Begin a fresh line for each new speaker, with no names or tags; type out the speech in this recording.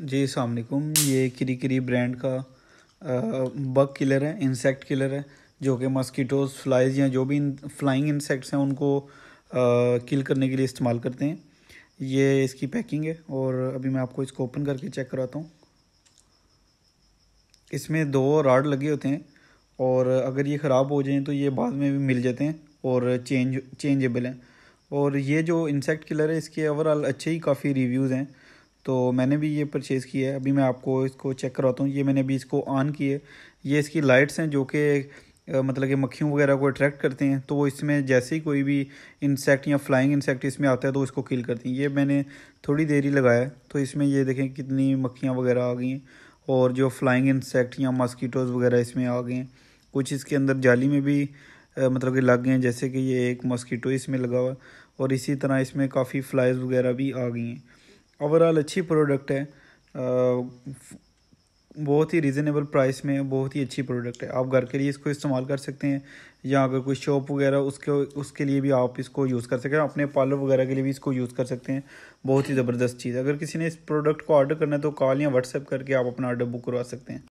जी सामकुम ये किरी किरी ब्रांड का बग किलर है इंसेक्ट किलर है जो कि मस्कीटोज फ्लाइज या जो भी फ्लाइंग इंसेक्ट्स हैं उनको आ, किल करने के लिए इस्तेमाल करते हैं ये इसकी पैकिंग है और अभी मैं आपको इसको ओपन करके चेक कराता हूँ इसमें दो राड लगे होते हैं और अगर ये ख़राब हो जाएँ तो ये बाद में भी मिल जाते हैं और चेंज चेंजेबल हैं और ये जो इंसेक्ट किलर है इसके ओवरऑल अच्छे ही काफ़ी रिव्यूज़ हैं तो मैंने भी ये परचेज़ किया है अभी मैं आपको इसको चेक कराता हूँ ये मैंने अभी इसको ऑन किए ये इसकी लाइट्स हैं जो कि मतलब कि मक्खियों वगैरह को अट्रैक्ट करते हैं तो वो इसमें जैसे ही कोई भी इंसेक्ट या फ्लाइंग इंसेक्ट इसमें आता है तो इसको किल करती हैं ये मैंने थोड़ी देरी लगाया तो इसमें ये देखें कितनी मक्खियाँ वगैरह आ गई हैं और जो फ्लाइंग इंसेक्ट या मॉस्कीटोज़ वगैरह इसमें आ गए हैं कुछ इसके अंदर जाली में भी मतलब कि लग गए हैं जैसे कि ये एक मॉस्कीटो इसमें लगा हुआ और इसी तरह इसमें काफ़ी फ्लाइज वगैरह भी आ गई हैं ओवरऑल अच्छी प्रोडक्ट है बहुत ही रिजनेबल प्राइस में बहुत ही अच्छी प्रोडक्ट है आप घर के लिए इसको इस्तेमाल कर सकते हैं या अगर कोई शॉप वगैरह उसके उसके लिए भी आप इसको यूज़ कर सकते हैं अपने पार्लर वगैरह के लिए भी इसको यूज़ कर सकते हैं बहुत ही ज़बरदस्त चीज़ है अगर किसी ने इस प्रोडक्ट को ऑर्डर करना है तो कॉल या व्हाट्सएप करके आप अपना ऑर्डर बुक करवा सकते हैं